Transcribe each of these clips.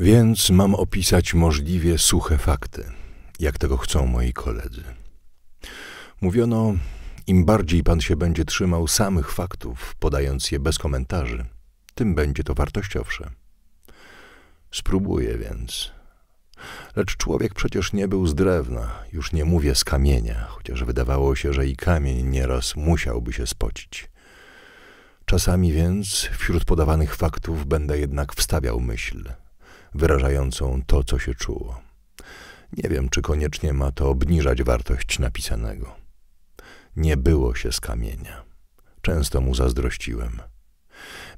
Więc mam opisać możliwie suche fakty, jak tego chcą moi koledzy. Mówiono, im bardziej pan się będzie trzymał samych faktów, podając je bez komentarzy, tym będzie to wartościowsze. Spróbuję więc. Lecz człowiek przecież nie był z drewna, już nie mówię z kamienia, chociaż wydawało się, że i kamień nieraz musiałby się spocić. Czasami więc wśród podawanych faktów będę jednak wstawiał myśl, wyrażającą to, co się czuło. Nie wiem, czy koniecznie ma to obniżać wartość napisanego. Nie było się z kamienia. Często mu zazdrościłem.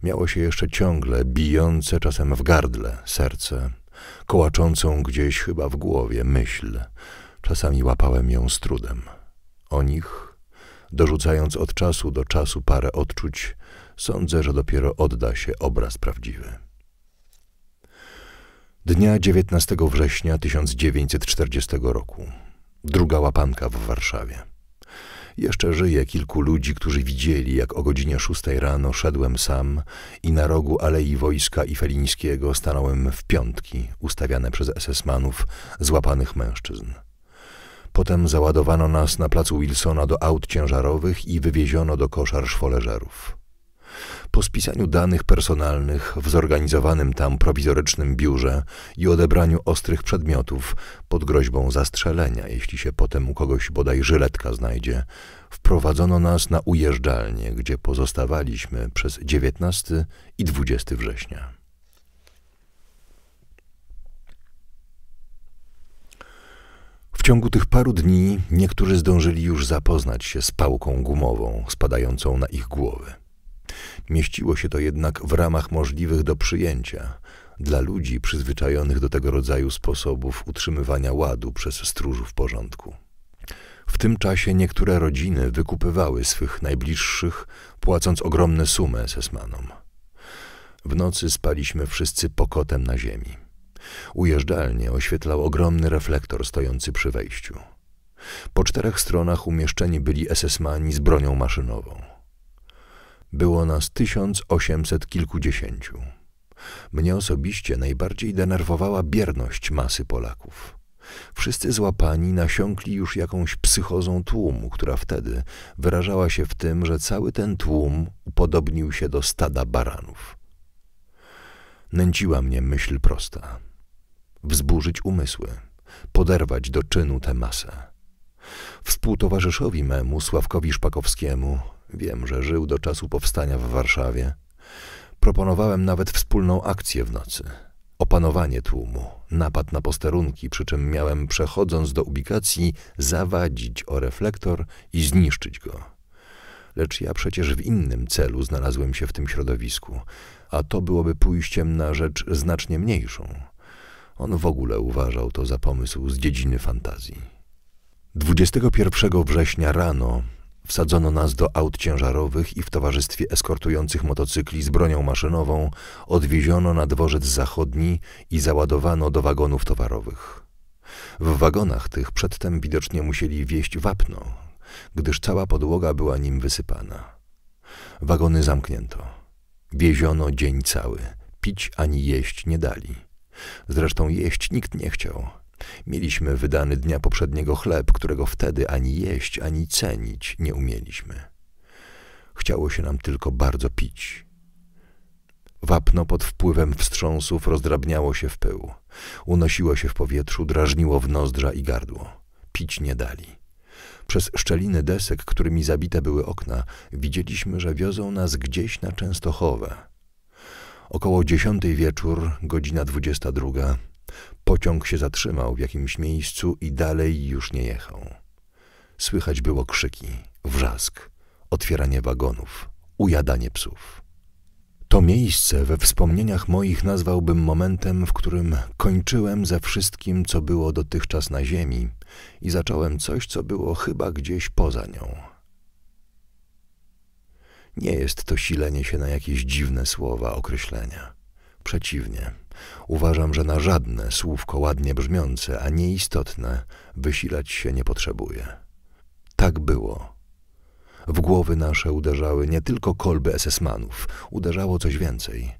Miało się jeszcze ciągle bijące czasem w gardle serce, kołaczącą gdzieś chyba w głowie myśl. Czasami łapałem ją z trudem. O nich, dorzucając od czasu do czasu parę odczuć, sądzę, że dopiero odda się obraz prawdziwy. Dnia 19 września 1940 roku. Druga łapanka w Warszawie. Jeszcze żyje kilku ludzi, którzy widzieli, jak o godzinie 6 rano szedłem sam i na rogu Alei Wojska i Felińskiego stanąłem w piątki ustawiane przez SS-manów złapanych mężczyzn. Potem załadowano nas na placu Wilsona do aut ciężarowych i wywieziono do koszar szwoleżerów. Po spisaniu danych personalnych w zorganizowanym tam prowizorycznym biurze i odebraniu ostrych przedmiotów pod groźbą zastrzelenia, jeśli się potem u kogoś bodaj żyletka znajdzie, wprowadzono nas na ujeżdżalnię, gdzie pozostawaliśmy przez 19 i 20 września. W ciągu tych paru dni niektórzy zdążyli już zapoznać się z pałką gumową spadającą na ich głowy. Mieściło się to jednak w ramach możliwych do przyjęcia dla ludzi przyzwyczajonych do tego rodzaju sposobów utrzymywania ładu przez stróżów porządku. W tym czasie niektóre rodziny wykupywały swych najbliższych, płacąc ogromne sumy sesmanom. W nocy spaliśmy wszyscy pokotem na ziemi. Ujeżdżalnie oświetlał ogromny reflektor stojący przy wejściu. Po czterech stronach umieszczeni byli esesmani z bronią maszynową. Było nas tysiąc osiemset kilkudziesięciu. Mnie osobiście najbardziej denerwowała bierność masy Polaków. Wszyscy złapani nasiąkli już jakąś psychozą tłumu, która wtedy wyrażała się w tym, że cały ten tłum upodobnił się do stada baranów. Nęciła mnie myśl prosta. Wzburzyć umysły, poderwać do czynu tę masę. Współtowarzyszowi memu, Sławkowi Szpakowskiemu, Wiem, że żył do czasu powstania w Warszawie. Proponowałem nawet wspólną akcję w nocy. Opanowanie tłumu, napad na posterunki, przy czym miałem, przechodząc do ubikacji, zawadzić o reflektor i zniszczyć go. Lecz ja przecież w innym celu znalazłem się w tym środowisku, a to byłoby pójściem na rzecz znacznie mniejszą. On w ogóle uważał to za pomysł z dziedziny fantazji. 21 września rano Wsadzono nas do aut ciężarowych i w towarzystwie eskortujących motocykli z bronią maszynową odwieziono na dworzec zachodni i załadowano do wagonów towarowych. W wagonach tych przedtem widocznie musieli wieść wapno, gdyż cała podłoga była nim wysypana. Wagony zamknięto. Wieziono dzień cały. Pić ani jeść nie dali. Zresztą jeść nikt nie chciał – Mieliśmy wydany dnia poprzedniego chleb, którego wtedy ani jeść, ani cenić nie umieliśmy. Chciało się nam tylko bardzo pić. Wapno pod wpływem wstrząsów rozdrabniało się w pył. Unosiło się w powietrzu, drażniło w nozdrza i gardło. Pić nie dali. Przez szczeliny desek, którymi zabite były okna, widzieliśmy, że wiozą nas gdzieś na Częstochowę. Około dziesiątej wieczór, godzina dwudziesta druga, Pociąg się zatrzymał w jakimś miejscu i dalej już nie jechał. Słychać było krzyki, wrzask, otwieranie wagonów, ujadanie psów. To miejsce we wspomnieniach moich nazwałbym momentem, w którym kończyłem ze wszystkim, co było dotychczas na ziemi i zacząłem coś, co było chyba gdzieś poza nią. Nie jest to silenie się na jakieś dziwne słowa, określenia. Przeciwnie – Uważam, że na żadne słówko ładnie brzmiące, a nieistotne wysilać się nie potrzebuje. Tak było. W głowy nasze uderzały nie tylko kolby esesmanów, uderzało coś więcej.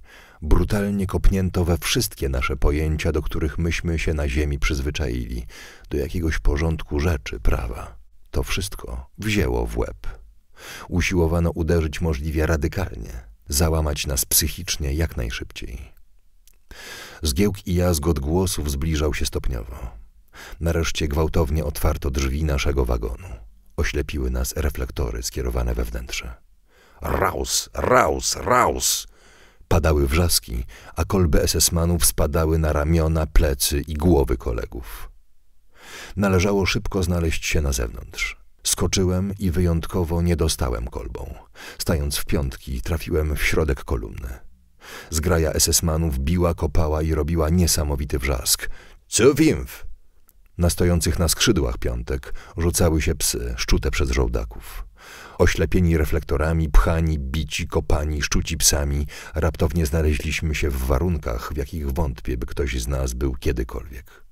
Brutalnie kopnięto we wszystkie nasze pojęcia, do których myśmy się na ziemi przyzwyczaili, do jakiegoś porządku rzeczy, prawa. To wszystko wzięło w łeb. Usiłowano uderzyć możliwie radykalnie, załamać nas psychicznie jak najszybciej. Zgiełk i jazgot głosów zbliżał się stopniowo. Nareszcie gwałtownie otwarto drzwi naszego wagonu. Oślepiły nas reflektory skierowane we wnętrze. Raus, raus, raus! Padały wrzaski, a kolby esesmanów spadały na ramiona, plecy i głowy kolegów. Należało szybko znaleźć się na zewnątrz. Skoczyłem i wyjątkowo nie dostałem kolbą. Stając w piątki, trafiłem w środek kolumny. Zgraja SS-manów biła, kopała i robiła niesamowity wrzask. Co wimf? Na stojących na skrzydłach piątek rzucały się psy, szczute przez żołdaków. Oślepieni reflektorami, pchani, bici, kopani, szczuci psami, raptownie znaleźliśmy się w warunkach, w jakich wątpię, by ktoś z nas był kiedykolwiek.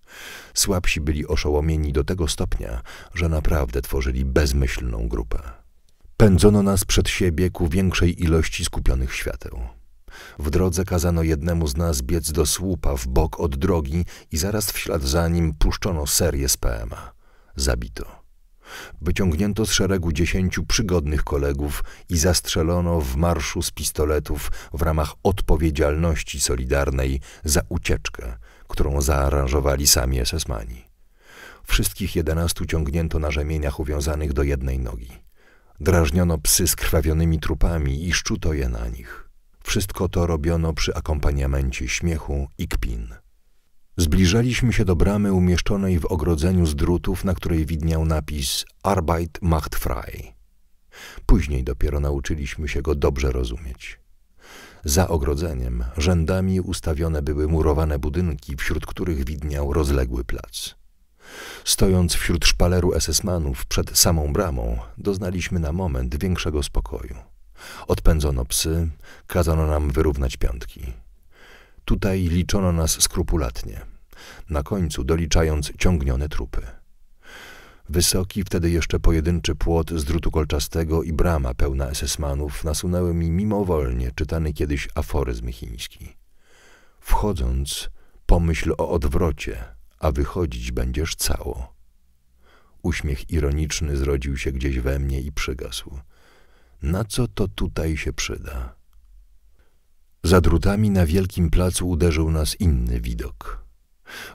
Słabsi byli oszołomieni do tego stopnia, że naprawdę tworzyli bezmyślną grupę. Pędzono nas przed siebie ku większej ilości skupionych świateł. W drodze kazano jednemu z nas biec do słupa w bok od drogi i zaraz w ślad za nim puszczono serię z PMA. Zabito. Wyciągnięto z szeregu dziesięciu przygodnych kolegów i zastrzelono w marszu z pistoletów w ramach odpowiedzialności solidarnej za ucieczkę, którą zaaranżowali sami ss Wszystkich jedenastu ciągnięto na rzemieniach uwiązanych do jednej nogi. Drażniono psy z krwawionymi trupami i szczuto je na nich. Wszystko to robiono przy akompaniamencie śmiechu i kpin. Zbliżaliśmy się do bramy umieszczonej w ogrodzeniu z drutów, na której widniał napis Arbeit macht frei. Później dopiero nauczyliśmy się go dobrze rozumieć. Za ogrodzeniem rzędami ustawione były murowane budynki, wśród których widniał rozległy plac. Stojąc wśród szpaleru SS-manów przed samą bramą, doznaliśmy na moment większego spokoju. Odpędzono psy, kazano nam wyrównać piątki. Tutaj liczono nas skrupulatnie, na końcu doliczając ciągnione trupy. Wysoki, wtedy jeszcze pojedynczy płot z drutu kolczastego i brama pełna esesmanów nasunęły mi mimowolnie czytany kiedyś aforyzm chiński. Wchodząc, pomyśl o odwrocie, a wychodzić będziesz cało. Uśmiech ironiczny zrodził się gdzieś we mnie i przygasł na co to tutaj się przyda. Za drutami na wielkim placu uderzył nas inny widok.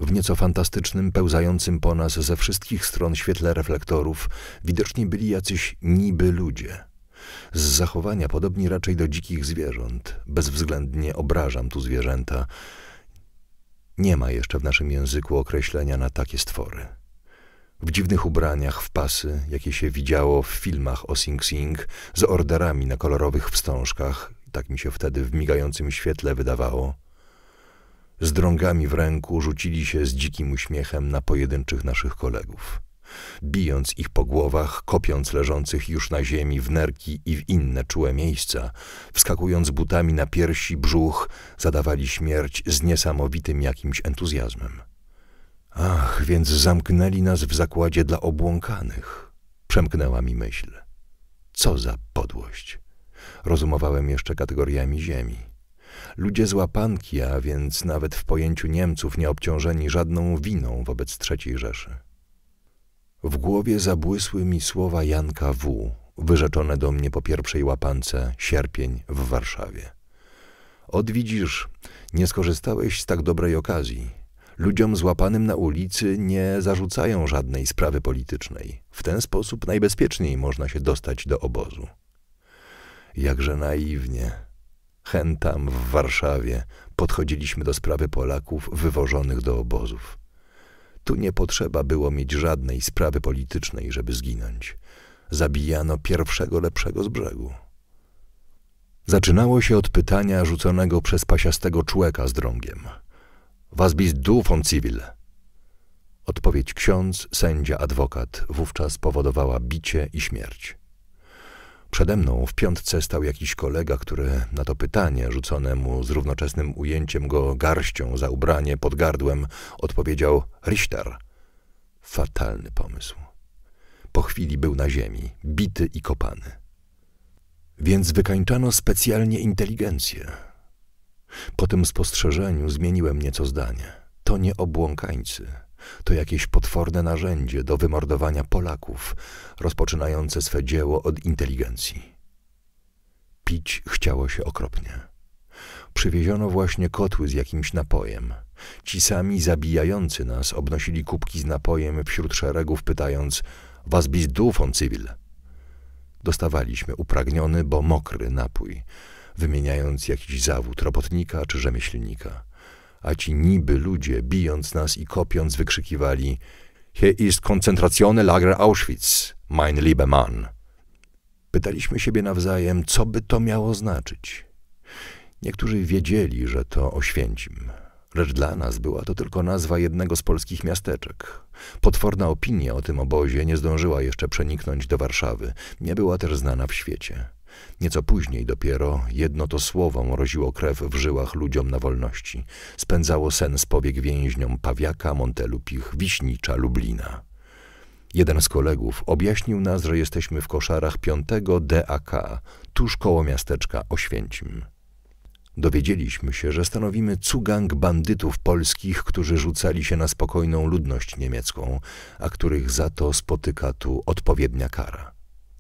W nieco fantastycznym, pełzającym po nas ze wszystkich stron świetle reflektorów widoczni byli jacyś niby ludzie. Z zachowania podobni raczej do dzikich zwierząt. Bezwzględnie obrażam tu zwierzęta. Nie ma jeszcze w naszym języku określenia na takie stwory w dziwnych ubraniach w pasy, jakie się widziało w filmach o Sing Sing, z orderami na kolorowych wstążkach, tak mi się wtedy w migającym świetle wydawało. Z drągami w ręku rzucili się z dzikim uśmiechem na pojedynczych naszych kolegów, bijąc ich po głowach, kopiąc leżących już na ziemi w nerki i w inne czułe miejsca, wskakując butami na piersi, brzuch, zadawali śmierć z niesamowitym jakimś entuzjazmem. Ach, więc zamknęli nas w zakładzie dla obłąkanych, przemknęła mi myśl. Co za podłość. Rozumowałem jeszcze kategoriami ziemi. Ludzie z łapanki, a więc nawet w pojęciu Niemców nie obciążeni żadną winą wobec trzeciej Rzeszy. W głowie zabłysły mi słowa Janka W., wyrzeczone do mnie po pierwszej łapance sierpień w Warszawie. Odwidzisz, nie skorzystałeś z tak dobrej okazji Ludziom złapanym na ulicy nie zarzucają żadnej sprawy politycznej. W ten sposób najbezpieczniej można się dostać do obozu. Jakże naiwnie. Chętam w Warszawie podchodziliśmy do sprawy Polaków wywożonych do obozów. Tu nie potrzeba było mieć żadnej sprawy politycznej, żeby zginąć. Zabijano pierwszego lepszego z brzegu. Zaczynało się od pytania rzuconego przez pasiastego człeka z drągiem – Was bist du von Civil? Odpowiedź ksiądz, sędzia, adwokat wówczas powodowała bicie i śmierć. Przede mną w piątce stał jakiś kolega, który na to pytanie, rzucone mu z równoczesnym ujęciem go garścią za ubranie pod gardłem, odpowiedział Richter. Fatalny pomysł. Po chwili był na ziemi, bity i kopany. Więc wykańczano specjalnie inteligencję, po tym spostrzeżeniu zmieniłem nieco zdanie. To nie obłąkańcy. To jakieś potworne narzędzie do wymordowania Polaków, rozpoczynające swe dzieło od inteligencji. Pić chciało się okropnie. Przywieziono właśnie kotły z jakimś napojem. Ci sami zabijający nas obnosili kubki z napojem wśród szeregów, pytając Was du von cywil? Dostawaliśmy upragniony, bo mokry napój – wymieniając jakiś zawód robotnika czy rzemieślnika. A ci niby ludzie, bijąc nas i kopiąc, wykrzykiwali Hier ist koncentracyjne Lager Auschwitz, mein lieber Mann. Pytaliśmy siebie nawzajem, co by to miało znaczyć. Niektórzy wiedzieli, że to Oświęcim, lecz dla nas była to tylko nazwa jednego z polskich miasteczek. Potworna opinia o tym obozie nie zdążyła jeszcze przeniknąć do Warszawy, nie była też znana w świecie. Nieco później dopiero jedno to słowo mroziło krew w żyłach ludziom na wolności. Spędzało sen z powiek więźniom Pawiaka, Montelupich, Wiśnicza, Lublina. Jeden z kolegów objaśnił nas, że jesteśmy w koszarach 5 DAK, tuż koło miasteczka Oświęcim. Dowiedzieliśmy się, że stanowimy cugang bandytów polskich, którzy rzucali się na spokojną ludność niemiecką, a których za to spotyka tu odpowiednia kara.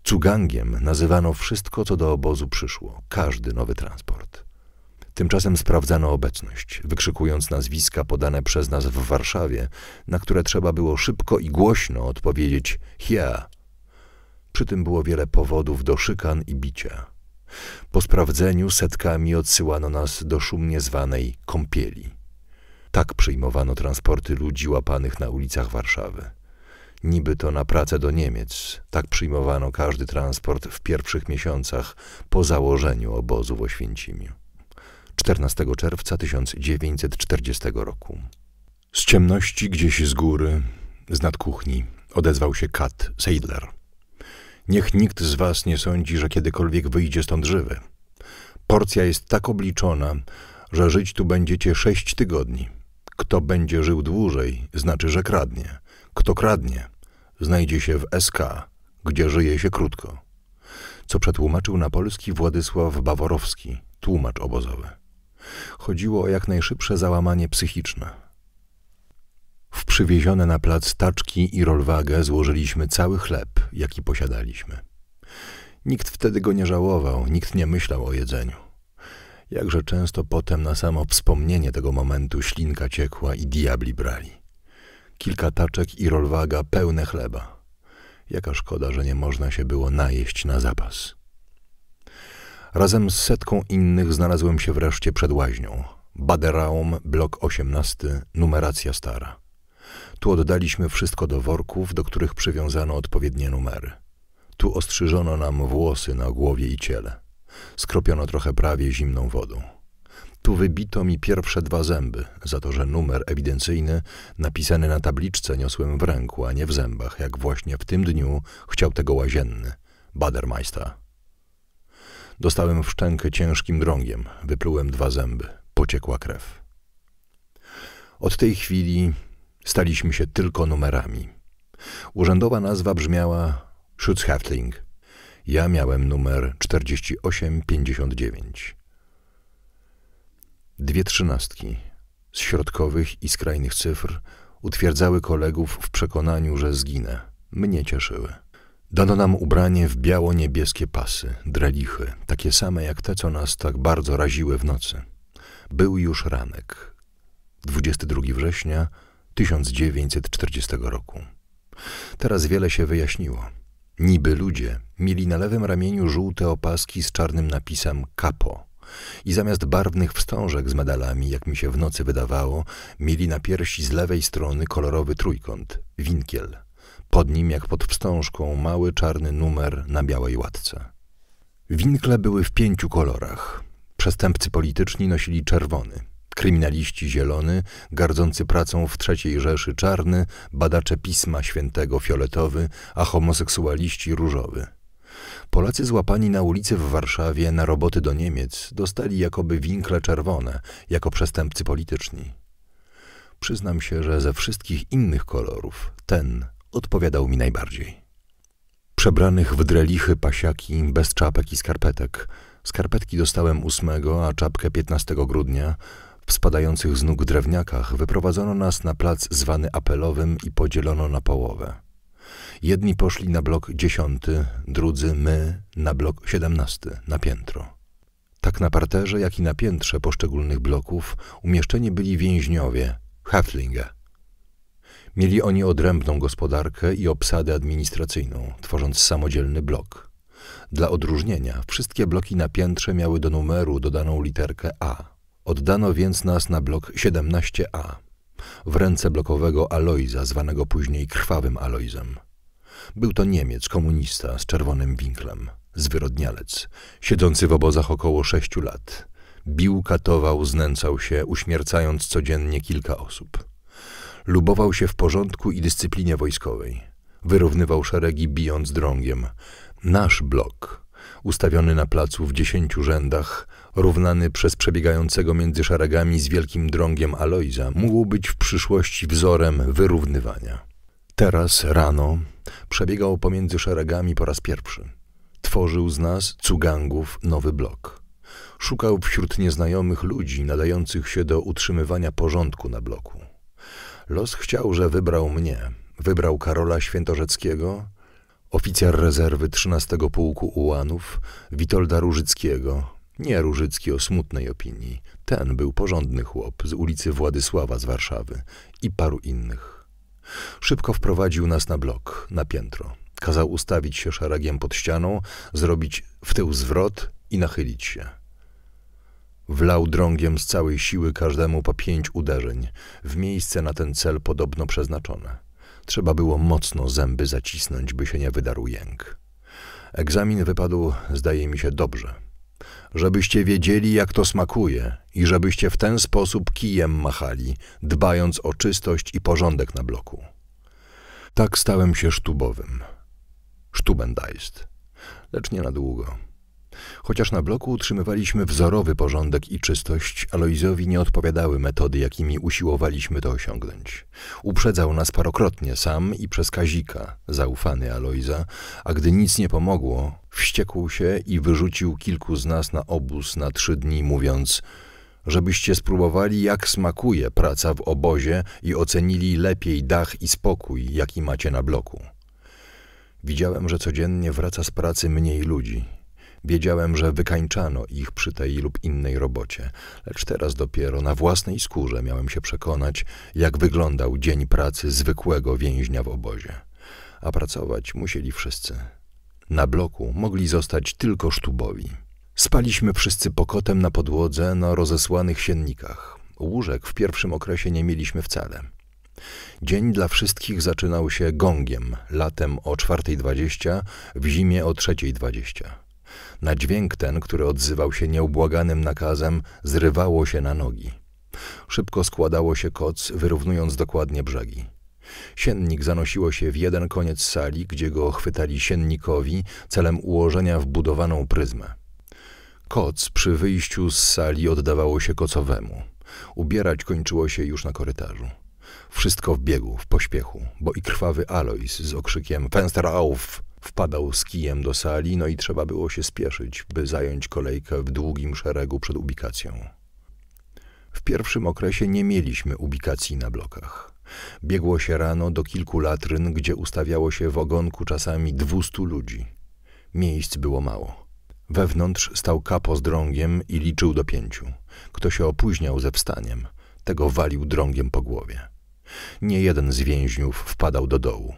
Cugangiem nazywano wszystko, co do obozu przyszło, każdy nowy transport. Tymczasem sprawdzano obecność, wykrzykując nazwiska podane przez nas w Warszawie, na które trzeba było szybko i głośno odpowiedzieć here. Przy tym było wiele powodów do szykan i bicia. Po sprawdzeniu setkami odsyłano nas do szumnie zwanej kąpieli. Tak przyjmowano transporty ludzi łapanych na ulicach Warszawy. Niby to na pracę do Niemiec. Tak przyjmowano każdy transport w pierwszych miesiącach po założeniu obozu w Oświęcimiu. 14 czerwca 1940 roku. Z ciemności gdzieś z góry, z nad kuchni, odezwał się Kat Seidler. Niech nikt z was nie sądzi, że kiedykolwiek wyjdzie stąd żywy. Porcja jest tak obliczona, że żyć tu będziecie sześć tygodni. Kto będzie żył dłużej, znaczy, że kradnie. Kto kradnie, znajdzie się w SK, gdzie żyje się krótko, co przetłumaczył na polski Władysław Baworowski, tłumacz obozowy. Chodziło o jak najszybsze załamanie psychiczne. W przywiezione na plac taczki i rolwagę złożyliśmy cały chleb, jaki posiadaliśmy. Nikt wtedy go nie żałował, nikt nie myślał o jedzeniu. Jakże często potem na samo wspomnienie tego momentu ślinka ciekła i diabli brali kilka taczek i rolwaga pełne chleba. Jaka szkoda, że nie można się było najeść na zapas. Razem z setką innych znalazłem się wreszcie przed łaźnią. Baderaum, blok 18, numeracja stara. Tu oddaliśmy wszystko do worków, do których przywiązano odpowiednie numery. Tu ostrzyżono nam włosy na głowie i ciele. Skropiono trochę prawie zimną wodą. Tu wybito mi pierwsze dwa zęby, za to, że numer ewidencyjny napisany na tabliczce niosłem w ręku, a nie w zębach, jak właśnie w tym dniu chciał tego łazienny, Badermeister. Dostałem w szczękę ciężkim drągiem, wyplułem dwa zęby, pociekła krew. Od tej chwili staliśmy się tylko numerami. Urzędowa nazwa brzmiała Schutzhaftling. Ja miałem numer 4859. Dwie trzynastki z środkowych i skrajnych cyfr utwierdzały kolegów w przekonaniu, że zginę. Mnie cieszyły. Dano nam ubranie w biało-niebieskie pasy, drelichy, takie same jak te, co nas tak bardzo raziły w nocy. Był już ranek. 22 września 1940 roku. Teraz wiele się wyjaśniło. Niby ludzie mieli na lewym ramieniu żółte opaski z czarnym napisem KAPO i zamiast barwnych wstążek z medalami, jak mi się w nocy wydawało, mieli na piersi z lewej strony kolorowy trójkąt, winkiel. Pod nim, jak pod wstążką, mały czarny numer na białej łatce. Winkle były w pięciu kolorach. Przestępcy polityczni nosili czerwony, kryminaliści zielony, gardzący pracą w trzeciej Rzeszy czarny, badacze Pisma Świętego fioletowy, a homoseksualiści różowy. Polacy złapani na ulicy w Warszawie na roboty do Niemiec dostali jakoby winkle czerwone, jako przestępcy polityczni. Przyznam się, że ze wszystkich innych kolorów ten odpowiadał mi najbardziej. Przebranych w drelichy pasiaki, bez czapek i skarpetek. Skarpetki dostałem 8, a czapkę 15 grudnia. W spadających z nóg drewniakach wyprowadzono nas na plac zwany apelowym i podzielono na połowę. Jedni poszli na blok dziesiąty, drudzy my na blok siedemnasty, na piętro. Tak na parterze, jak i na piętrze poszczególnych bloków umieszczeni byli więźniowie, Haflinge. Mieli oni odrębną gospodarkę i obsadę administracyjną, tworząc samodzielny blok. Dla odróżnienia, wszystkie bloki na piętrze miały do numeru dodaną literkę A. Oddano więc nas na blok 17A, w ręce blokowego Aloiza, zwanego później Krwawym Aloizem. Był to Niemiec, komunista z czerwonym winklem, zwyrodnialec, siedzący w obozach około sześciu lat. Bił, katował, znęcał się, uśmiercając codziennie kilka osób. Lubował się w porządku i dyscyplinie wojskowej. Wyrównywał szeregi bijąc drągiem. Nasz blok, ustawiony na placu w dziesięciu rzędach, równany przez przebiegającego między szeregami z wielkim drągiem Alojza, mógł być w przyszłości wzorem wyrównywania. Teraz rano przebiegał pomiędzy szeregami po raz pierwszy. Tworzył z nas, cugangów, nowy blok. Szukał wśród nieznajomych ludzi nadających się do utrzymywania porządku na bloku. Los chciał, że wybrał mnie, wybrał Karola Świętorzeckiego, oficer rezerwy 13 Pułku Ułanów, Witolda Różyckiego, nie Różycki o smutnej opinii. Ten był porządny chłop z ulicy Władysława z Warszawy i paru innych. Szybko wprowadził nas na blok, na piętro. Kazał ustawić się szeregiem pod ścianą, zrobić w tył zwrot i nachylić się. Wlał drągiem z całej siły każdemu po pięć uderzeń, w miejsce na ten cel podobno przeznaczone. Trzeba było mocno zęby zacisnąć, by się nie wydarł jęk. Egzamin wypadł, zdaje mi się, dobrze – żebyście wiedzieli, jak to smakuje i żebyście w ten sposób kijem machali, dbając o czystość i porządek na bloku. Tak stałem się sztubowym. Sztubendajst. Lecz nie na długo. Chociaż na bloku utrzymywaliśmy wzorowy porządek i czystość, Aloizowi nie odpowiadały metody, jakimi usiłowaliśmy to osiągnąć. Uprzedzał nas parokrotnie sam i przez Kazika, zaufany Aloiza, a gdy nic nie pomogło, wściekł się i wyrzucił kilku z nas na obóz na trzy dni, mówiąc żebyście spróbowali, jak smakuje praca w obozie i ocenili lepiej dach i spokój, jaki macie na bloku. Widziałem, że codziennie wraca z pracy mniej ludzi – Wiedziałem, że wykańczano ich przy tej lub innej robocie, lecz teraz dopiero na własnej skórze miałem się przekonać, jak wyglądał dzień pracy zwykłego więźnia w obozie. A pracować musieli wszyscy. Na bloku mogli zostać tylko sztubowi. Spaliśmy wszyscy pokotem na podłodze na rozesłanych siennikach. Łóżek w pierwszym okresie nie mieliśmy wcale. Dzień dla wszystkich zaczynał się gongiem, latem o 4.20, w zimie o 3.20. Na dźwięk ten, który odzywał się nieubłaganym nakazem, zrywało się na nogi. Szybko składało się koc, wyrównując dokładnie brzegi. Siennik zanosiło się w jeden koniec sali, gdzie go chwytali siennikowi celem ułożenia w budowaną pryzmę. Koc przy wyjściu z sali oddawało się kocowemu. Ubierać kończyło się już na korytarzu. Wszystko w biegu, w pośpiechu, bo i krwawy Alois z okrzykiem Fenster auf! Wpadał z kijem do sali, no i trzeba było się spieszyć, by zająć kolejkę w długim szeregu przed ubikacją. W pierwszym okresie nie mieliśmy ubikacji na blokach. Biegło się rano do kilku latryn, gdzie ustawiało się w ogonku czasami dwustu ludzi. Miejsc było mało. Wewnątrz stał kapo z drągiem i liczył do pięciu. Kto się opóźniał ze wstaniem, tego walił drągiem po głowie. Nie jeden z więźniów wpadał do dołu.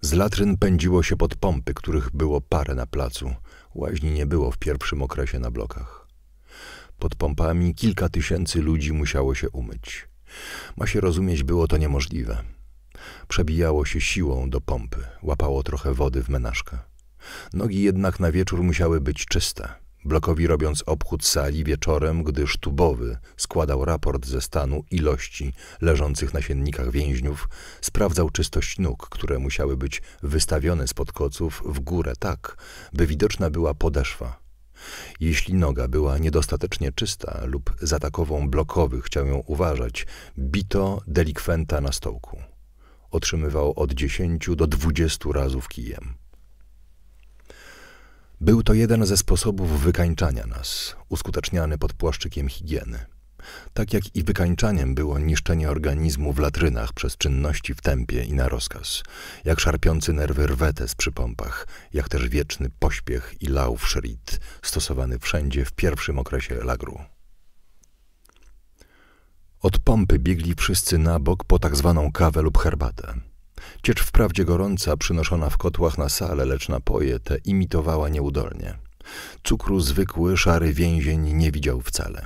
Z latryn pędziło się pod pompy, których było parę na placu. Łaźni nie było w pierwszym okresie na blokach. Pod pompami kilka tysięcy ludzi musiało się umyć. Ma się rozumieć, było to niemożliwe. Przebijało się siłą do pompy, łapało trochę wody w menażkę. Nogi jednak na wieczór musiały być czyste. Blokowi robiąc obchód sali wieczorem, gdy sztubowy składał raport ze stanu ilości leżących na siennikach więźniów, sprawdzał czystość nóg, które musiały być wystawione spod koców w górę tak, by widoczna była podeszwa. Jeśli noga była niedostatecznie czysta lub za takową blokowy chciał ją uważać, bito delikwenta na stołku. Otrzymywał od 10 do 20 razów kijem. Był to jeden ze sposobów wykańczania nas, uskuteczniany pod płaszczykiem higieny. Tak jak i wykańczaniem było niszczenie organizmu w latrynach przez czynności w tempie i na rozkaz, jak szarpiący nerwy rwetes przy pompach, jak też wieczny pośpiech i laufschritt stosowany wszędzie w pierwszym okresie lagru. Od pompy biegli wszyscy na bok po tak zwaną kawę lub herbatę. Ciecz wprawdzie gorąca, przynoszona w kotłach na salę, lecz napoje te imitowała nieudolnie. Cukru zwykły, szary więzień nie widział wcale.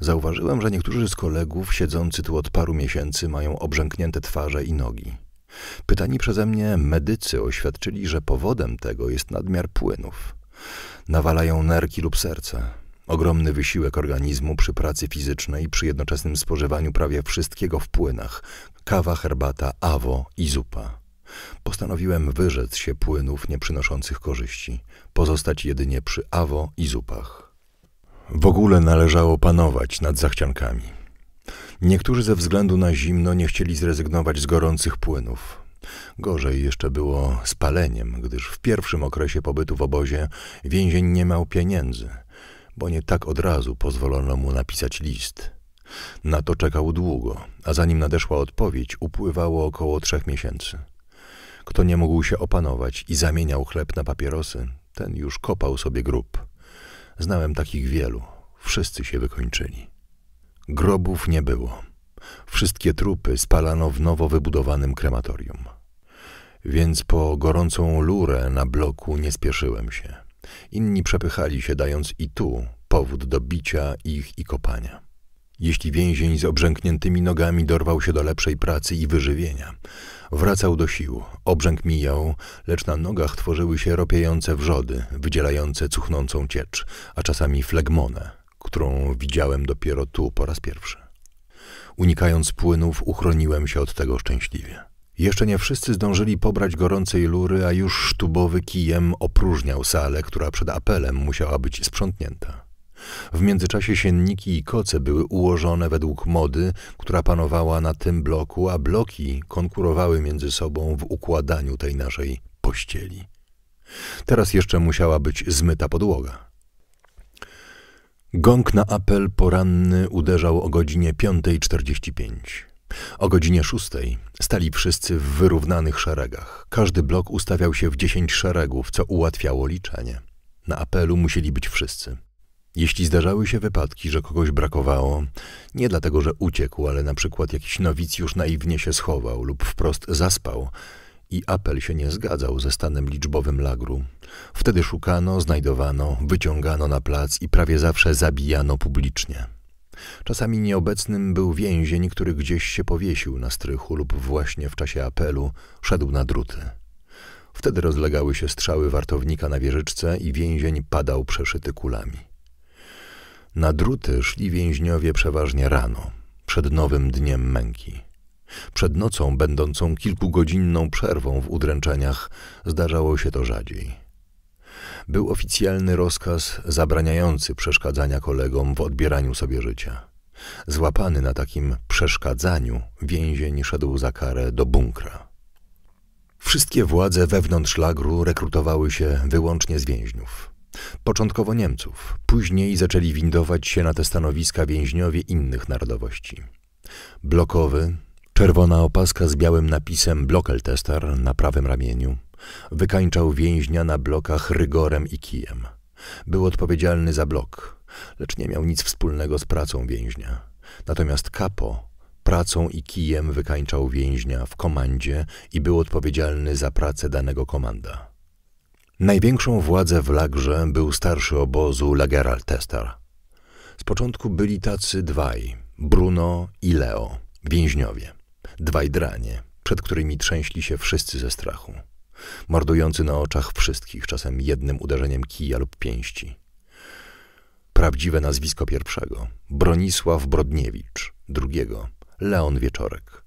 Zauważyłem, że niektórzy z kolegów siedzący tu od paru miesięcy mają obrzęknięte twarze i nogi. Pytani przeze mnie medycy oświadczyli, że powodem tego jest nadmiar płynów. Nawalają nerki lub serce. Ogromny wysiłek organizmu przy pracy fizycznej, przy jednoczesnym spożywaniu prawie wszystkiego w płynach kawa, herbata, awo i zupa. Postanowiłem wyrzec się płynów nieprzynoszących korzyści, pozostać jedynie przy awo i zupach. W ogóle należało panować nad zachciankami. Niektórzy ze względu na zimno nie chcieli zrezygnować z gorących płynów. Gorzej jeszcze było z paleniem, gdyż w pierwszym okresie pobytu w obozie więzień nie miał pieniędzy – bo nie tak od razu pozwolono mu napisać list. Na to czekał długo, a zanim nadeszła odpowiedź, upływało około trzech miesięcy. Kto nie mógł się opanować i zamieniał chleb na papierosy, ten już kopał sobie grób. Znałem takich wielu, wszyscy się wykończyli. Grobów nie było. Wszystkie trupy spalano w nowo wybudowanym krematorium. Więc po gorącą lurę na bloku nie spieszyłem się inni przepychali się, dając i tu powód do bicia ich i kopania. Jeśli więzień z obrzękniętymi nogami dorwał się do lepszej pracy i wyżywienia, wracał do sił, obrzęk mijał, lecz na nogach tworzyły się ropiejące wrzody, wydzielające cuchnącą ciecz, a czasami flegmonę, którą widziałem dopiero tu po raz pierwszy. Unikając płynów, uchroniłem się od tego szczęśliwie. Jeszcze nie wszyscy zdążyli pobrać gorącej lury, a już sztubowy kijem opróżniał salę, która przed apelem musiała być sprzątnięta. W międzyczasie sienniki i koce były ułożone według mody, która panowała na tym bloku, a bloki konkurowały między sobą w układaniu tej naszej pościeli. Teraz jeszcze musiała być zmyta podłoga. Gong na apel poranny uderzał o godzinie 5.45. O godzinie szóstej stali wszyscy w wyrównanych szeregach. Każdy blok ustawiał się w dziesięć szeregów, co ułatwiało liczenie. Na apelu musieli być wszyscy. Jeśli zdarzały się wypadki, że kogoś brakowało, nie dlatego, że uciekł, ale na przykład jakiś nowicjusz naiwnie się schował lub wprost zaspał i apel się nie zgadzał ze stanem liczbowym lagru, wtedy szukano, znajdowano, wyciągano na plac i prawie zawsze zabijano publicznie. Czasami nieobecnym był więzień, który gdzieś się powiesił na strychu lub właśnie w czasie apelu szedł na druty. Wtedy rozlegały się strzały wartownika na wieżyczce i więzień padał przeszyty kulami. Na druty szli więźniowie przeważnie rano, przed nowym dniem męki. Przed nocą, będącą kilkugodzinną przerwą w udręczeniach, zdarzało się to rzadziej był oficjalny rozkaz zabraniający przeszkadzania kolegom w odbieraniu sobie życia. Złapany na takim przeszkadzaniu, więzień szedł za karę do bunkra. Wszystkie władze wewnątrz lagru rekrutowały się wyłącznie z więźniów. Początkowo Niemców, później zaczęli windować się na te stanowiska więźniowie innych narodowości. Blokowy, czerwona opaska z białym napisem Blockeltester na prawym ramieniu – Wykańczał więźnia na blokach rygorem i kijem. Był odpowiedzialny za blok, lecz nie miał nic wspólnego z pracą więźnia. Natomiast kapo pracą i kijem wykańczał więźnia w komandzie i był odpowiedzialny za pracę danego komanda. Największą władzę w Lagrze był starszy obozu Lageral Tester. Z początku byli tacy dwaj, Bruno i Leo, więźniowie, dwaj dranie, przed którymi trzęśli się wszyscy ze strachu mordujący na oczach wszystkich, czasem jednym uderzeniem kija lub pięści. Prawdziwe nazwisko pierwszego Bronisław Brodniewicz, drugiego Leon Wieczorek,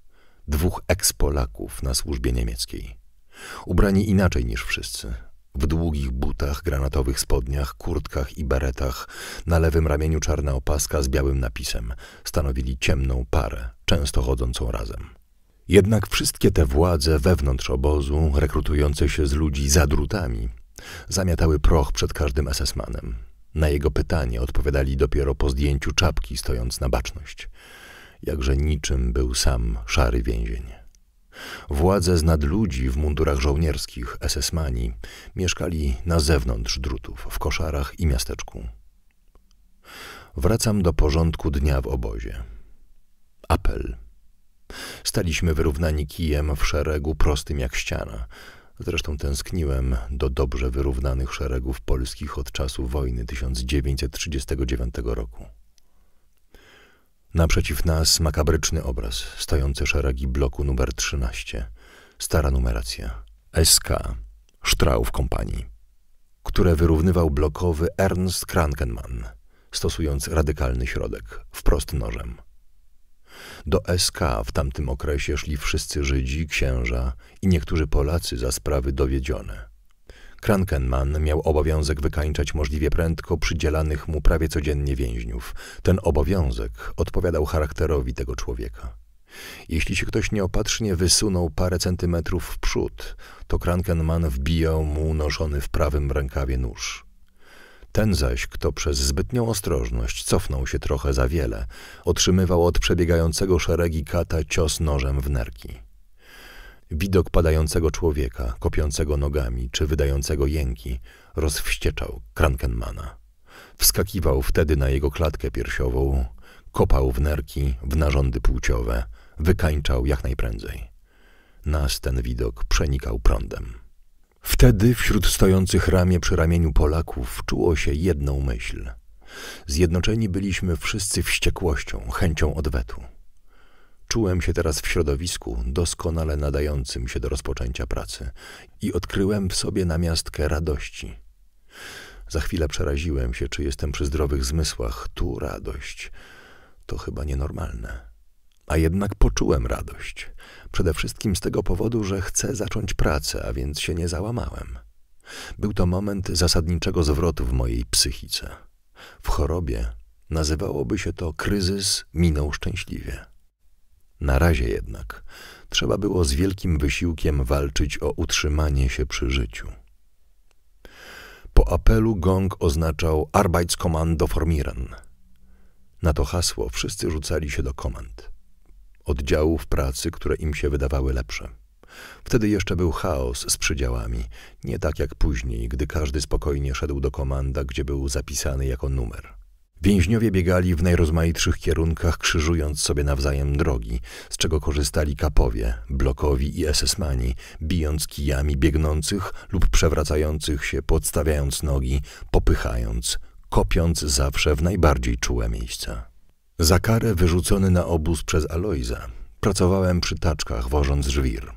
dwóch ekspolaków na służbie niemieckiej. Ubrani inaczej niż wszyscy, w długich butach, granatowych spodniach, kurtkach i beretach, na lewym ramieniu czarna opaska z białym napisem, stanowili ciemną parę, często chodzącą razem. Jednak wszystkie te władze wewnątrz obozu, rekrutujące się z ludzi za drutami, zamiatały proch przed każdym esesmanem. Na jego pytanie odpowiadali dopiero po zdjęciu czapki, stojąc na baczność. Jakże niczym był sam szary więzień. Władze z nadludzi w mundurach żołnierskich, esesmani, mieszkali na zewnątrz drutów, w koszarach i miasteczku. Wracam do porządku dnia w obozie. Apel – Staliśmy wyrównani kijem w szeregu prostym jak ściana. Zresztą tęskniłem do dobrze wyrównanych szeregów polskich od czasu wojny 1939 roku. Naprzeciw nas makabryczny obraz, stojące szeregi bloku numer 13. Stara numeracja. SK. Sztrał w kompanii. Które wyrównywał blokowy Ernst Krankenmann, stosując radykalny środek, wprost nożem. Do SK w tamtym okresie szli wszyscy Żydzi, księża i niektórzy Polacy za sprawy dowiedzione. Krankenman miał obowiązek wykańczać możliwie prędko przydzielanych mu prawie codziennie więźniów. Ten obowiązek odpowiadał charakterowi tego człowieka. Jeśli się ktoś nieopatrznie wysunął parę centymetrów w przód, to Krankenman wbijał mu noszony w prawym rękawie nóż. Ten zaś, kto przez zbytnią ostrożność cofnął się trochę za wiele, otrzymywał od przebiegającego szeregi kata cios nożem w nerki. Widok padającego człowieka, kopiącego nogami czy wydającego jęki, rozwścieczał Krankenmana. Wskakiwał wtedy na jego klatkę piersiową, kopał w nerki, w narządy płciowe, wykańczał jak najprędzej. Nas ten widok przenikał prądem. Wtedy wśród stojących ramię przy ramieniu Polaków czuło się jedną myśl. Zjednoczeni byliśmy wszyscy wściekłością, chęcią odwetu. Czułem się teraz w środowisku doskonale nadającym się do rozpoczęcia pracy i odkryłem w sobie namiastkę radości. Za chwilę przeraziłem się, czy jestem przy zdrowych zmysłach. Tu radość. To chyba nienormalne a jednak poczułem radość. Przede wszystkim z tego powodu, że chcę zacząć pracę, a więc się nie załamałem. Był to moment zasadniczego zwrotu w mojej psychice. W chorobie nazywałoby się to kryzys minął szczęśliwie. Na razie jednak trzeba było z wielkim wysiłkiem walczyć o utrzymanie się przy życiu. Po apelu gong oznaczał Arbeitskommando formieren. Na to hasło wszyscy rzucali się do komand oddziałów pracy, które im się wydawały lepsze. Wtedy jeszcze był chaos z przydziałami, nie tak jak później, gdy każdy spokojnie szedł do komanda, gdzie był zapisany jako numer. Więźniowie biegali w najrozmaitszych kierunkach, krzyżując sobie nawzajem drogi, z czego korzystali kapowie, blokowi i esesmani, bijąc kijami biegnących lub przewracających się, podstawiając nogi, popychając, kopiąc zawsze w najbardziej czułe miejsca. Za karę wyrzucony na obóz przez Alojza, pracowałem przy taczkach wożąc żwir.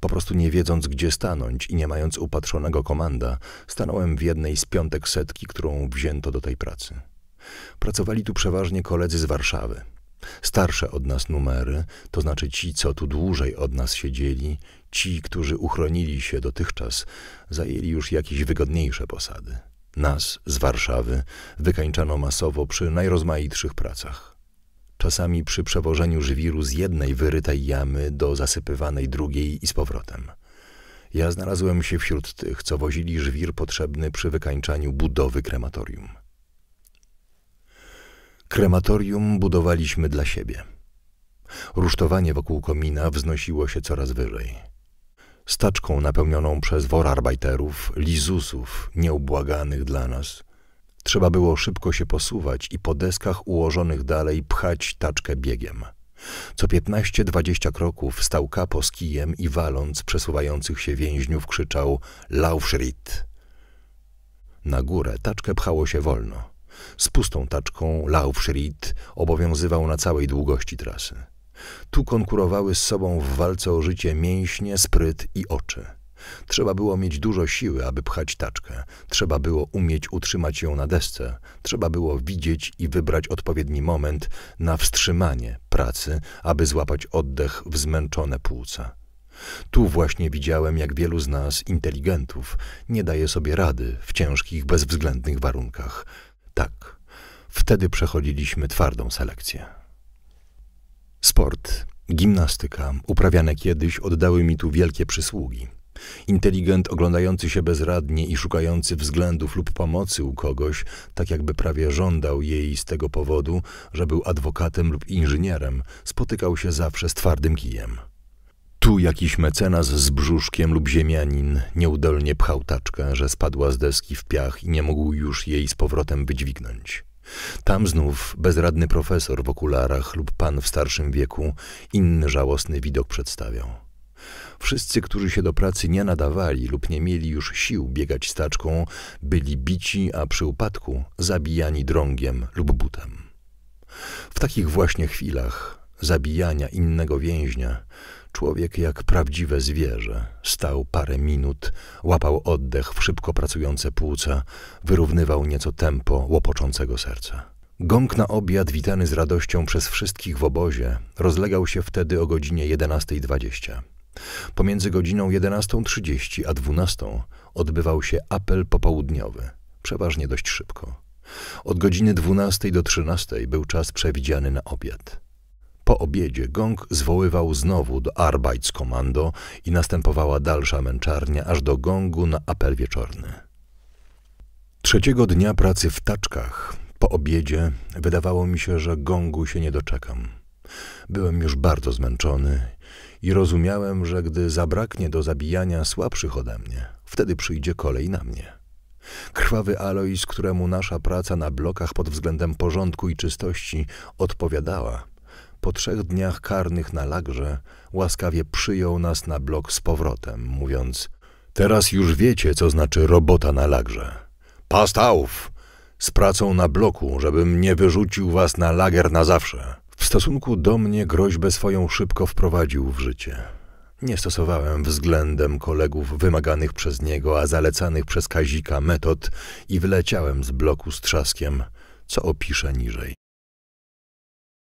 Po prostu nie wiedząc, gdzie stanąć i nie mając upatrzonego komanda, stanąłem w jednej z piątek setki, którą wzięto do tej pracy. Pracowali tu przeważnie koledzy z Warszawy. Starsze od nas numery, to znaczy ci, co tu dłużej od nas siedzieli, ci, którzy uchronili się dotychczas, zajęli już jakieś wygodniejsze posady nas z Warszawy wykańczano masowo przy najrozmaitszych pracach. Czasami przy przewożeniu żwiru z jednej wyrytej jamy do zasypywanej drugiej i z powrotem. Ja znalazłem się wśród tych, co wozili żwir potrzebny przy wykańczaniu budowy krematorium. Krematorium budowaliśmy dla siebie. Rusztowanie wokół komina wznosiło się coraz wyżej staczką napełnioną przez worarbajterów, lizusów, nieubłaganych dla nas. Trzeba było szybko się posuwać i po deskach ułożonych dalej pchać taczkę biegiem. Co piętnaście dwadzieścia kroków stał kapo z kijem i waląc przesuwających się więźniów krzyczał Laufschritt. Na górę taczkę pchało się wolno. Z pustą taczką Laufschritt obowiązywał na całej długości trasy. Tu konkurowały z sobą w walce o życie mięśnie, spryt i oczy. Trzeba było mieć dużo siły, aby pchać taczkę. Trzeba było umieć utrzymać ją na desce. Trzeba było widzieć i wybrać odpowiedni moment na wstrzymanie pracy, aby złapać oddech w zmęczone płuca. Tu właśnie widziałem, jak wielu z nas, inteligentów, nie daje sobie rady w ciężkich, bezwzględnych warunkach. Tak, wtedy przechodziliśmy twardą selekcję. Sport, gimnastyka, uprawiane kiedyś, oddały mi tu wielkie przysługi. Inteligent oglądający się bezradnie i szukający względów lub pomocy u kogoś, tak jakby prawie żądał jej z tego powodu, że był adwokatem lub inżynierem, spotykał się zawsze z twardym kijem. Tu jakiś mecenas z brzuszkiem lub ziemianin nieudolnie pchał taczkę, że spadła z deski w piach i nie mógł już jej z powrotem wydźwignąć. Tam znów bezradny profesor w okularach lub pan w starszym wieku inny żałosny widok przedstawiał. Wszyscy, którzy się do pracy nie nadawali lub nie mieli już sił biegać staczką, byli bici, a przy upadku zabijani drągiem lub butem. W takich właśnie chwilach zabijania innego więźnia Człowiek jak prawdziwe zwierzę stał parę minut, łapał oddech w szybko pracujące płuca, wyrównywał nieco tempo łopoczącego serca. Gąk na obiad, witany z radością przez wszystkich w obozie, rozlegał się wtedy o godzinie 11.20. Pomiędzy godziną 11.30 a 12.00 odbywał się apel popołudniowy, przeważnie dość szybko. Od godziny 12.00 do 13.00 był czas przewidziany na obiad. Po obiedzie gong zwoływał znowu do Arbeitskommando i następowała dalsza męczarnia aż do gongu na apel wieczorny. Trzeciego dnia pracy w taczkach, po obiedzie, wydawało mi się, że gongu się nie doczekam. Byłem już bardzo zmęczony i rozumiałem, że gdy zabraknie do zabijania słabszych ode mnie, wtedy przyjdzie kolej na mnie. Krwawy Alois, któremu nasza praca na blokach pod względem porządku i czystości odpowiadała, po trzech dniach karnych na lagrze łaskawie przyjął nas na blok z powrotem, mówiąc Teraz już wiecie, co znaczy robota na lagrze. Pastałów! Z pracą na bloku, żebym nie wyrzucił was na lager na zawsze. W stosunku do mnie groźbę swoją szybko wprowadził w życie. Nie stosowałem względem kolegów wymaganych przez niego, a zalecanych przez Kazika metod i wyleciałem z bloku z trzaskiem, co opiszę niżej.